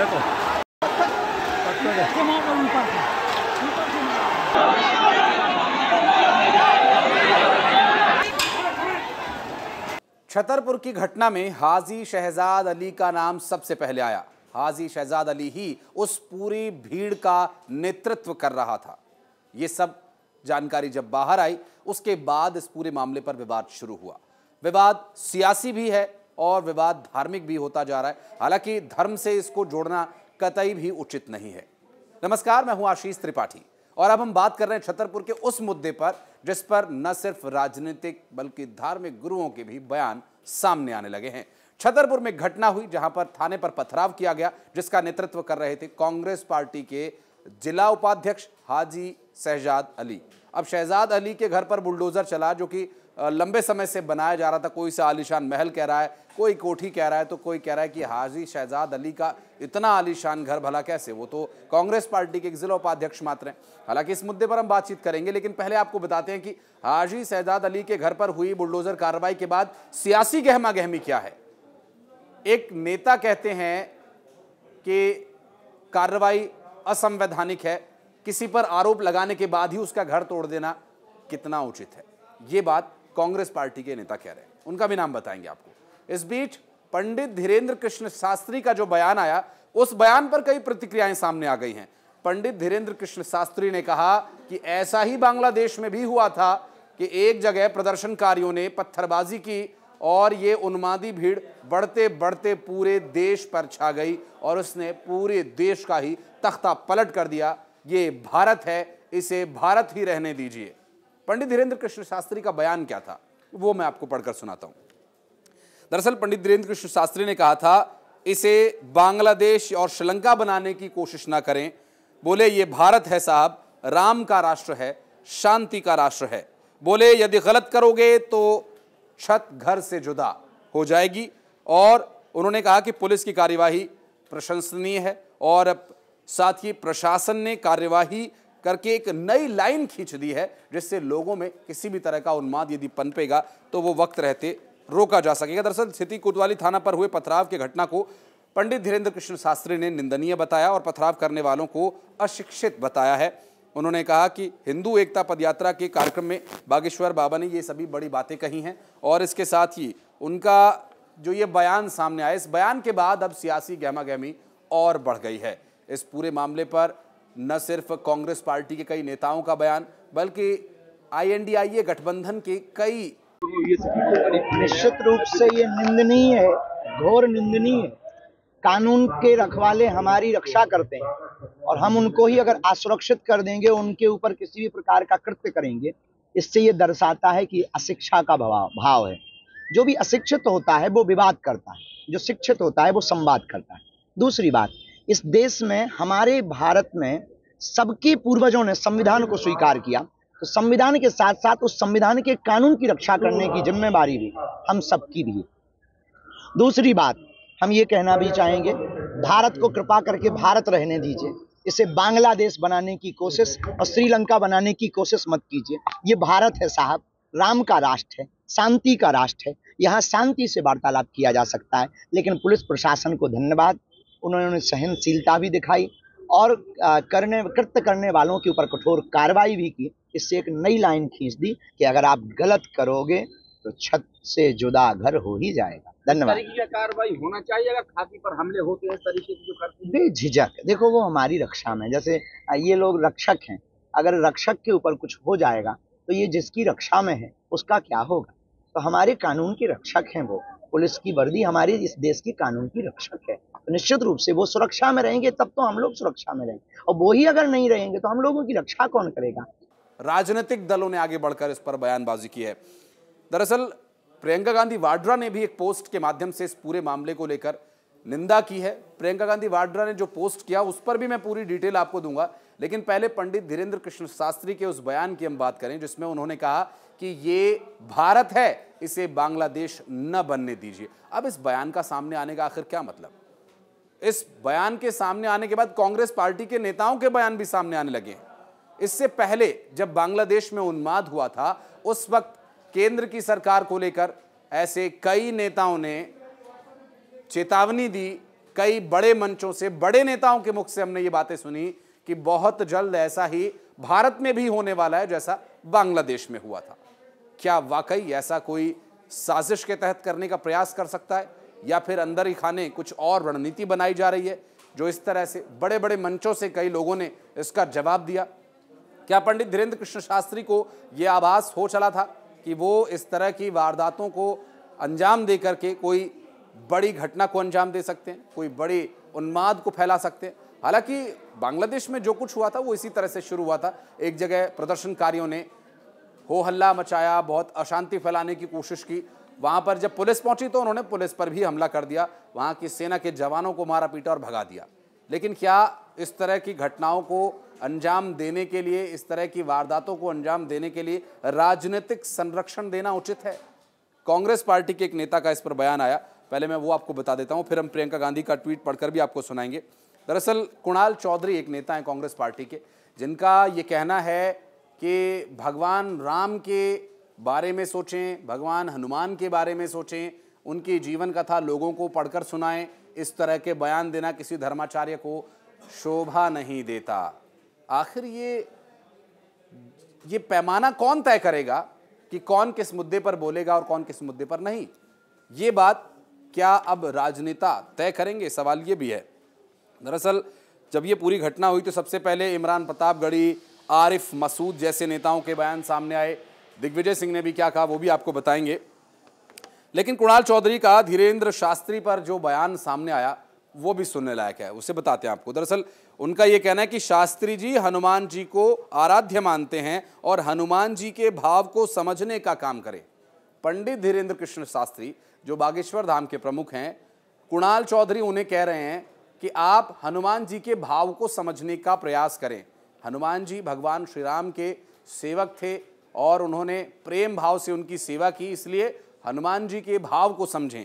देखो छतरपुर की घटना में हाजी शहजाद अली का नाम सबसे पहले आया हाजी शहजाद अली ही उस पूरी भीड़ का नेतृत्व कर रहा था यह सब जानकारी जब बाहर आई उसके बाद इस पूरे मामले पर विवाद शुरू हुआ विवाद सियासी भी है और विवाद धार्मिक भी होता जा रहा है हालांकि धर्म से इसको जोड़ना कतई भी उचित नहीं है नमस्कार मैं हूं आशीष त्रिपाठी और अब हम बात कर रहे हैं छतरपुर के उस मुद्दे पर जिस पर न सिर्फ राजनीतिक बल्कि धार्मिक गुरुओं के भी बयान सामने आने लगे हैं छतरपुर में घटना हुई जहां पर थाने पर पथराव किया गया जिसका नेतृत्व कर रहे थे कांग्रेस पार्टी के जिला उपाध्यक्ष हाजी शहजाद अली अब शहजाद अली के घर पर बुलडोजर चला जो कि लंबे समय से बनाया जा रहा था कोई सा आलिशान महल कह रहा है कोई कोठी कह रहा है तो कोई कह रहा है कि हाजी शहजाद अली का इतना आलिशान घर भला कैसे वो तो कांग्रेस पार्टी के एक जिला उपाध्यक्ष मात्र हैं हालांकि इस मुद्दे पर हम बातचीत करेंगे लेकिन पहले आपको बताते हैं कि हाजी शहजाद अली के घर पर हुई बुलडोजर कार्रवाई के बाद सियासी गहमा गहमी क्या है एक नेता कहते हैं कि कार्रवाई असंवैधानिक है किसी पर आरोप लगाने के बाद ही उसका घर तोड़ देना कितना उचित है ये बात कांग्रेस पार्टी के नेता कह रहे हैं उनका भी नाम बताएंगे आपको इस बीच पंडित धीरेन्द्र कृष्ण शास्त्री का जो बयान आया उस बयान पर कई प्रतिक्रियाएं सामने आ गई हैं पंडित धीरेन्द्र कृष्ण शास्त्री ने कहा कि ऐसा ही बांग्लादेश में भी हुआ था कि एक जगह प्रदर्शनकारियों ने पत्थरबाजी की और ये उन्मादी भीड़ बढ़ते बढ़ते पूरे देश पर छा गई और उसने पूरे देश का ही तख्ता पलट कर दिया ये भारत है इसे भारत ही रहने दीजिए पंडित धीरेन्द्र कृष्ण शास्त्री का बयान क्या था वो मैं आपको पढ़कर सुनाता हूं दरअसल पंडित धीरेन्द्र कृष्ण शास्त्री ने कहा था इसे बांग्लादेश और श्रीलंका बनाने की कोशिश ना करें बोले ये भारत है साहब राम का राष्ट्र है शांति का राष्ट्र है बोले यदि गलत करोगे तो छत घर से जुदा हो जाएगी और उन्होंने कहा कि पुलिस की कार्यवाही प्रशंसनीय है और साथ ही प्रशासन ने कार्यवाही करके एक नई लाइन खींच दी है जिससे लोगों में किसी भी तरह का उन्माद यदि पनपेगा तो वो वक्त रहते रोका जा सकेगा दरअसल स्थिति कोतवाली थाना पर हुए पथराव की घटना को पंडित धीरेन्द्र कृष्ण शास्त्री ने निंदनीय बताया और पथराव करने वालों को अशिक्षित बताया है उन्होंने कहा कि हिंदू एकता पदयात्रा के कार्यक्रम में बागेश्वर बाबा ने ये सभी बड़ी बातें कही हैं और इसके साथ ही उनका जो ये बयान सामने आया इस बयान के बाद अब सियासी गहमा गहमी और बढ़ गई है इस पूरे मामले पर न सिर्फ कांग्रेस पार्टी के कई नेताओं का बयान बल्कि आईएनडीआईए e गठबंधन के कई निश्चित रूप से ये निंदनीय है घोर निंदनीय है कानून के रखवाले हमारी रक्षा करते हैं और हम उनको ही अगर असुरक्षित कर देंगे उनके ऊपर किसी भी प्रकार का कृत्य करेंगे इससे ये दर्शाता है कि अशिक्षा का भाव है जो भी अशिक्षित होता है वो विवाद करता है जो शिक्षित होता है वो संवाद करता है दूसरी बात इस देश में हमारे भारत में सबके पूर्वजों ने संविधान को स्वीकार किया तो संविधान के साथ साथ उस संविधान के कानून की रक्षा करने की जिम्मेवारी भी हम सबकी भी है दूसरी बात हम ये कहना भी चाहेंगे भारत को कृपा करके भारत रहने दीजिए इसे बांग्लादेश बनाने की कोशिश और श्रीलंका बनाने की कोशिश मत कीजिए ये भारत है साहब राम का राष्ट्र है शांति का राष्ट्र है यहाँ शांति से वार्तालाप किया जा सकता है लेकिन पुलिस प्रशासन को धन्यवाद उन्होंने सहनशीलता भी दिखाई और करने कृत्य करने वालों के ऊपर कठोर कार्रवाई भी की इससे एक नई लाइन खींच दी कि अगर आप गलत करोगे तो छत से जुदा घर हो ही जाएगा धन्यवाद कार्रवाई होना चाहिए अगर खाकी पर हमले होते हैं तरीके से जो करते हैं बेझिझक देखो वो हमारी रक्षा में जैसे ये लोग रक्षक हैं अगर रक्षक के ऊपर कुछ हो जाएगा तो ये जिसकी रक्षा में है उसका क्या होगा तो हमारे कानून के रक्षक हैं वो पुलिस की वर्दी हमारी इस देश की कानून की रक्षक है निश्चित रूप से वो सुरक्षा में रहेंगे तब तो हम लोग सुरक्षा में रहेंगे और वो ही अगर नहीं रहेंगे तो हम लोगों की रक्षा कौन करेगा राजनीतिक दलों ने आगे बढ़कर इस पर बयानबाजी की है दरअसल प्रियंका गांधी वाड्रा ने भी एक पोस्ट के माध्यम से इस पूरे मामले को लेकर निंदा की है प्रियंका गांधी वाड्रा ने जो पोस्ट किया उस पर भी मैं पूरी डिटेल आपको दूंगा लेकिन पहले पंडित धीरेन्द्र कृष्ण शास्त्री के उस बयान की हम बात करें जिसमें उन्होंने कहा कि ये भारत है इसे बांग्लादेश न बनने दीजिए अब इस बयान का सामने आने का आखिर क्या मतलब इस बयान के सामने आने के बाद कांग्रेस पार्टी के नेताओं के बयान भी सामने आने लगे इससे पहले जब बांग्लादेश में उन्माद हुआ था उस वक्त केंद्र की सरकार को लेकर ऐसे कई नेताओं ने चेतावनी दी कई बड़े मंचों से बड़े नेताओं के मुख से हमने ये बातें सुनी कि बहुत जल्द ऐसा ही भारत में भी होने वाला है जैसा बांग्लादेश में हुआ था क्या वाकई ऐसा कोई साजिश के तहत करने का प्रयास कर सकता है या फिर अंदर ही खाने कुछ और रणनीति बनाई जा रही है जो इस तरह से बड़े बड़े मंचों से कई लोगों ने इसका जवाब दिया क्या पंडित धीरेन्द्र कृष्ण शास्त्री को ये आभास हो चला था कि वो इस तरह की वारदातों को अंजाम दे करके कोई बड़ी घटना को अंजाम दे सकते हैं कोई बड़ी उन्माद को फैला सकते हैं हालांकि बांग्लादेश में जो कुछ हुआ था वो इसी तरह से शुरू हुआ था एक जगह प्रदर्शनकारियों ने हो हल्ला मचाया बहुत अशांति फैलाने की कोशिश की वहाँ पर जब पुलिस पहुँची तो उन्होंने पुलिस पर भी हमला कर दिया वहाँ की सेना के जवानों को मारा पीटा और भगा दिया लेकिन क्या इस तरह की घटनाओं को अंजाम देने के लिए इस तरह की वारदातों को अंजाम देने के लिए राजनीतिक संरक्षण देना उचित है कांग्रेस पार्टी के एक नेता का इस पर बयान आया पहले मैं वो आपको बता देता हूँ फिर हम प्रियंका गांधी का ट्वीट पढ़कर भी आपको सुनाएंगे दरअसल कुणाल चौधरी एक नेता है कांग्रेस पार्टी के जिनका ये कहना है कि भगवान राम के बारे में सोचें भगवान हनुमान के बारे में सोचें उनकी जीवन कथा लोगों को पढ़कर सुनाएं इस तरह के बयान देना किसी धर्माचार्य को शोभा नहीं देता आखिर ये ये पैमाना कौन तय करेगा कि कौन किस मुद्दे पर बोलेगा और कौन किस मुद्दे पर नहीं ये बात क्या अब राजनेता तय करेंगे सवाल ये भी है दरअसल जब ये पूरी घटना हुई तो सबसे पहले इमरान प्रतापगढ़ी आरिफ मसूद जैसे नेताओं के बयान सामने आए दिग्विजय सिंह ने भी क्या कहा वो भी आपको बताएंगे लेकिन कुणाल चौधरी का धीरेन्द्र शास्त्री पर जो बयान सामने आया वो भी सुनने लायक है उसे बताते हैं आपको दरअसल उनका ये कहना है कि शास्त्री जी हनुमान जी को आराध्य मानते हैं और हनुमान जी के भाव को समझने का काम करें पंडित धीरेन्द्र कृष्ण शास्त्री जो बागेश्वर धाम के प्रमुख हैं कुणाल चौधरी उन्हें कह रहे हैं कि आप हनुमान जी के भाव को समझने का प्रयास करें हनुमान जी भगवान श्री राम के सेवक थे और उन्होंने प्रेम भाव से उनकी सेवा की इसलिए हनुमान जी के भाव को समझें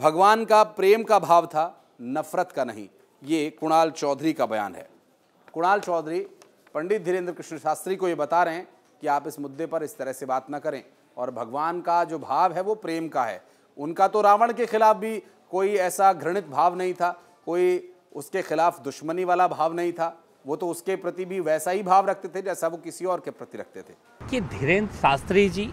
भगवान का प्रेम का भाव था नफरत का नहीं ये कुणाल चौधरी का बयान है कुणाल चौधरी पंडित धीरेन्द्र कृष्ण शास्त्री को ये बता रहे हैं कि आप इस मुद्दे पर इस तरह से बात ना करें और भगवान का जो भाव है वो प्रेम का है उनका तो रावण के खिलाफ भी कोई ऐसा घृणित भाव नहीं था कोई उसके खिलाफ दुश्मनी वाला भाव नहीं था वो तो उसके प्रति भी वैसा ही भाव रखते थे जैसा वो किसी और के प्रति रखते थे कि धीरेन्द्र शास्त्री जी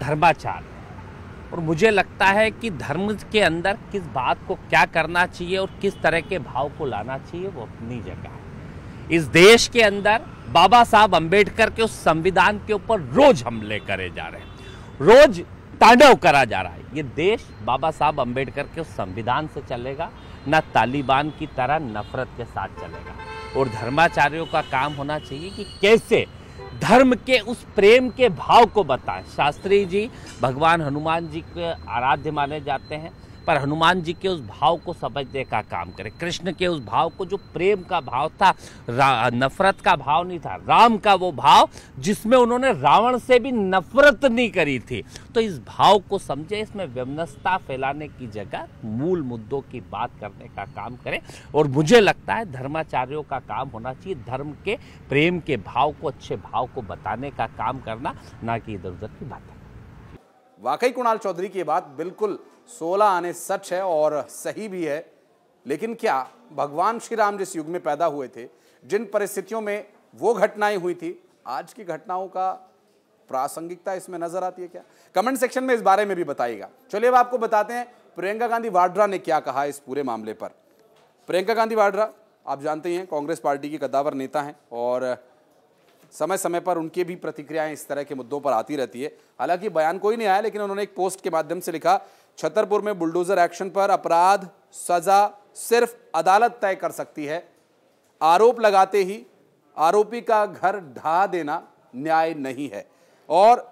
धर्माचार्य और मुझे लगता है कि धर्म के अंदर किस बात को क्या करना चाहिए और किस तरह के भाव को लाना चाहिए वो अपनी जगह है इस देश के अंदर बाबा साहब अंबेडकर के उस संविधान के ऊपर रोज हमले करे जा रहे हैं रोज तांडव करा जा रहा है ये देश बाबा साहब अंबेडकर के उस संविधान से चलेगा ना तालिबान की तरह नफरत के साथ चलेगा और धर्माचार्यों का काम होना चाहिए कि कैसे धर्म के उस प्रेम के भाव को बताएं शास्त्री जी भगवान हनुमान जी के आराध्य माने जाते हैं पर हनुमान जी के उस भाव को समझने का काम करें कृष्ण के उस भाव को जो प्रेम का भाव था नफरत का भाव नहीं था राम का वो भाव जिसमें उन्होंने रावण से भी नफरत नहीं करी थी तो इस भाव को समझे इसमें व्यवनस्ता फैलाने की जगह मूल मुद्दों की बात करने का काम करें और मुझे लगता है धर्माचार्यों का काम होना चाहिए धर्म के प्रेम के भाव को अच्छे भाव को बताने का काम करना ना कि इधर उधर की बात वाकई कुणाल चौधरी की बात बिल्कुल सोलह आने सच है और सही भी है लेकिन क्या भगवान श्री राम जिस युग में पैदा हुए थे जिन परिस्थितियों में वो घटनाएं हुई थी आज की घटनाओं का प्रासंगिकता इसमें नजर आती है क्या कमेंट सेक्शन में इस बारे में भी बताइएगा चलिए अब आपको बताते हैं प्रियंका गांधी वाड्रा ने क्या कहा इस पूरे मामले पर प्रियंका गांधी वाड्रा आप जानते ही हैं कांग्रेस पार्टी की कदावर नेता हैं और समय समय पर उनकी भी प्रतिक्रियाएं इस तरह के मुद्दों पर आती रहती है हालांकि बयान कोई नहीं आया लेकिन उन्होंने एक पोस्ट के माध्यम से लिखा छतरपुर में बुलडोजर एक्शन पर अपराध सजा सिर्फ अदालत तय कर सकती है आरोप लगाते ही आरोपी का घर ढा देना न्याय नहीं है और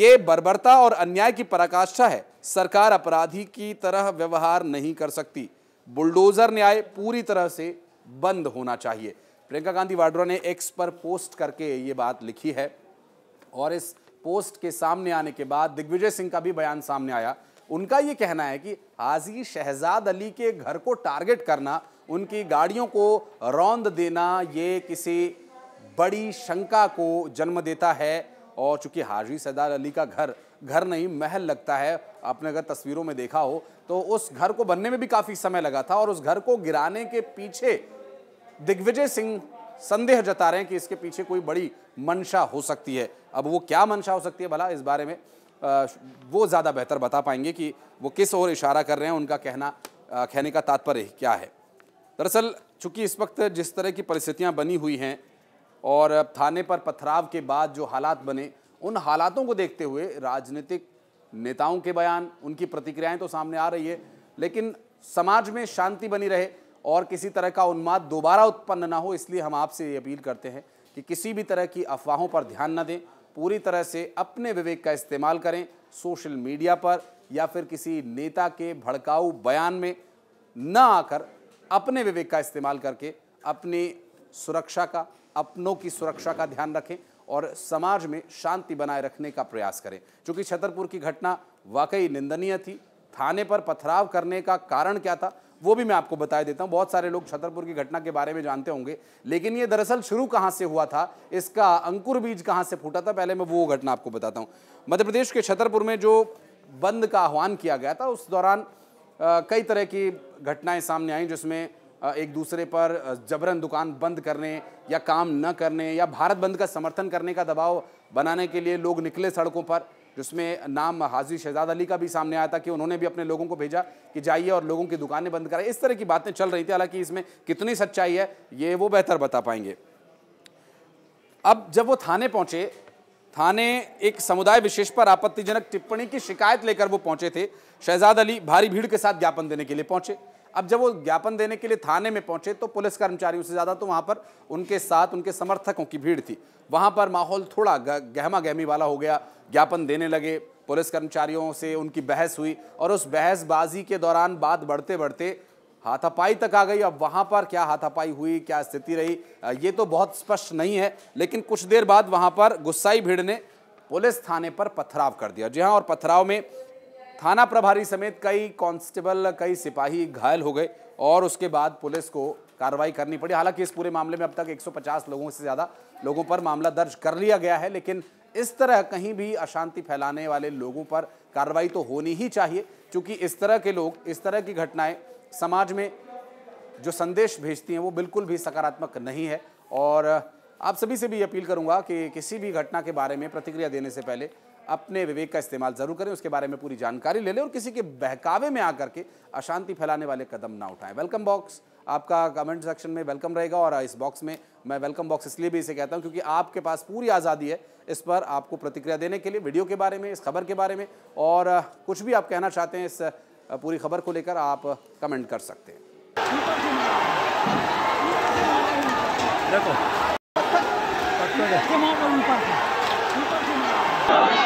ये बर्बरता और अन्याय की पराकाष्ठा है सरकार अपराधी की तरह व्यवहार नहीं कर सकती बुलडोजर न्याय पूरी तरह से बंद होना चाहिए प्रियंका गांधी वाड्रा ने एक्स पर पोस्ट करके ये बात लिखी है और इस पोस्ट के सामने आने के बाद दिग्विजय सिंह का भी बयान सामने आया उनका ये कहना है कि हाजी शहजाद अली के घर को टारगेट करना उनकी गाड़ियों को रौंद देना ये किसी बड़ी शंका को जन्म देता है और चूंकि हाजी शहजाद अली का घर घर नहीं महल लगता है आपने अगर तस्वीरों में देखा हो तो उस घर को बनने में भी काफ़ी समय लगा था और उस घर को गिराने के पीछे दिग्विजय सिंह संदेह जता रहे हैं कि इसके पीछे कोई बड़ी मंशा हो सकती है अब वो क्या मंशा हो सकती है भला इस बारे में वो ज़्यादा बेहतर बता पाएंगे कि वो किस ओर इशारा कर रहे हैं उनका कहना कहने का तात्पर्य क्या है दरअसल चूंकि इस वक्त जिस तरह की परिस्थितियाँ बनी हुई हैं और थाने पर पथराव के बाद जो हालात बने उन हालातों को देखते हुए राजनीतिक नेताओं के बयान उनकी प्रतिक्रियाएं तो सामने आ रही है लेकिन समाज में शांति बनी रहे और किसी तरह का उन्माद दोबारा उत्पन्न ना हो इसलिए हम आपसे ये अपील करते हैं कि किसी भी तरह की अफवाहों पर ध्यान न दें पूरी तरह से अपने विवेक का इस्तेमाल करें सोशल मीडिया पर या फिर किसी नेता के भड़काऊ बयान में न आकर अपने विवेक का इस्तेमाल करके अपनी सुरक्षा का अपनों की सुरक्षा का ध्यान रखें और समाज में शांति बनाए रखने का प्रयास करें क्योंकि छतरपुर की घटना वाकई निंदनीय थी थाने पर पथराव करने का कारण क्या था वो भी मैं आपको बता देता हूँ बहुत सारे लोग छतरपुर की घटना के बारे में जानते होंगे लेकिन ये दरअसल शुरू कहाँ से हुआ था इसका अंकुर बीज कहाँ से फूटा था पहले मैं वो घटना आपको बताता हूँ मध्य प्रदेश के छतरपुर में जो बंद का आह्वान किया गया था उस दौरान कई तरह की घटनाएँ सामने आई जिसमें एक दूसरे पर जबरन दुकान बंद करने या काम न करने या भारत बंद का समर्थन करने का दबाव बनाने के लिए लोग निकले सड़कों पर जिसमें नाम हाजी शहजाद अली का भी सामने आया था कि उन्होंने भी अपने लोगों को भेजा कि जाइए और लोगों की दुकानें बंद कराए इस तरह की बातें चल रही थी हालांकि इसमें कितनी सच्चाई है ये वो बेहतर बता पाएंगे अब जब वो थाने पहुंचे थाने एक समुदाय विशेष पर आपत्तिजनक टिप्पणी की शिकायत लेकर वो पहुंचे थे शहजाद अली भारी भीड़ के साथ ज्ञापन देने के लिए पहुंचे अब जब वो ज्ञापन देने के लिए थाने में पहुंचे तो पुलिस कर्मचारियों से ज़्यादा तो वहाँ पर उनके साथ उनके समर्थकों की भीड़ थी वहाँ पर माहौल थोड़ा गहमा गहमी वाला हो गया ज्ञापन देने लगे पुलिस कर्मचारियों से उनकी बहस हुई और उस बहसबाजी के दौरान बात बढ़ते बढ़ते हाथापाई तक आ गई अब वहाँ पर क्या हाथापाई हुई क्या स्थिति रही ये तो बहुत स्पष्ट नहीं है लेकिन कुछ देर बाद वहाँ पर गुस्साई भीड़ ने पुलिस थाने पर पथराव कर दिया जी हाँ और पथराव में थाना प्रभारी समेत कई कांस्टेबल कई सिपाही घायल हो गए और उसके बाद पुलिस को कार्रवाई करनी पड़ी हालांकि इस पूरे मामले में अब तक 150 लोगों से ज़्यादा लोगों पर मामला दर्ज कर लिया गया है लेकिन इस तरह कहीं भी अशांति फैलाने वाले लोगों पर कार्रवाई तो होनी ही चाहिए क्योंकि इस तरह के लोग इस तरह की घटनाएं समाज में जो संदेश भेजती हैं वो बिल्कुल भी सकारात्मक नहीं है और आप सभी से भी अपील करूंगा कि किसी भी घटना के बारे में प्रतिक्रिया देने से पहले अपने विवेक का इस्तेमाल ज़रूर करें उसके बारे में पूरी जानकारी ले लें और किसी के बहकावे में आकर के अशांति फैलाने वाले कदम ना उठाएं वेलकम बॉक्स आपका कमेंट सेक्शन में वेलकम रहेगा और इस बॉक्स में मैं वेलकम बॉक्स इसलिए भी इसे कहता हूं क्योंकि आपके पास पूरी आज़ादी है इस पर आपको प्रतिक्रिया देने के लिए वीडियो के बारे में इस खबर के बारे में और कुछ भी आप कहना चाहते हैं इस पूरी खबर को लेकर आप कमेंट कर सकते हैं देखो